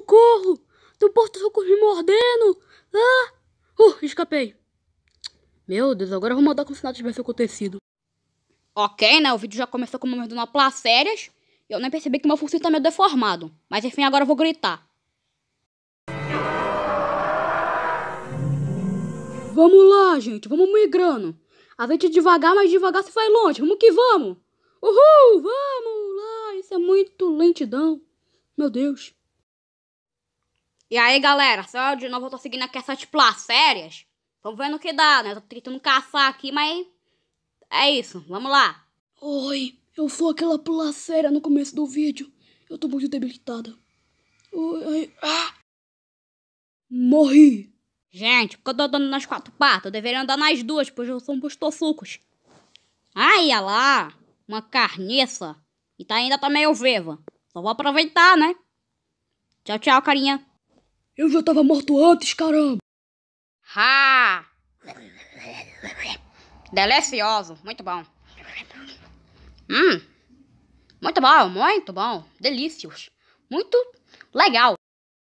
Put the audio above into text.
Socorro! Tem um porta-socorro me mordendo! Ah! Uh, escapei. Meu Deus, agora eu vou mandar como se nada tivesse acontecido. Ok, né? O vídeo já começou com o momento na e Eu nem percebi que meu focinho tá meio deformado. Mas enfim, agora eu vou gritar. Vamos lá, gente. Vamos migrando. A gente devagar, mas devagar se vai longe. Vamos que vamos. Uhul, vamos lá. Isso é muito lentidão. Meu Deus. E aí, galera, só de novo eu tô seguindo aqui essas tipo, ah, plás Tô vendo o que dá, né? Tô tentando caçar aqui, mas... É isso, vamos lá. Oi, eu sou aquela placéria no começo do vídeo. Eu tô muito debilitada. Oi, ai, ah. Morri. Gente, porque eu tô andando nas quatro patas? Eu deveria andar nas duas, pois eu sou um bustofucos. Ai, olha lá. Uma carniça. E tá, ainda tá meio viva. Só vou aproveitar, né? Tchau, tchau, carinha. Eu já tava morto antes, caramba! Ha! Delicioso, muito bom. Hum, muito bom, muito bom. Delícios. Muito legal.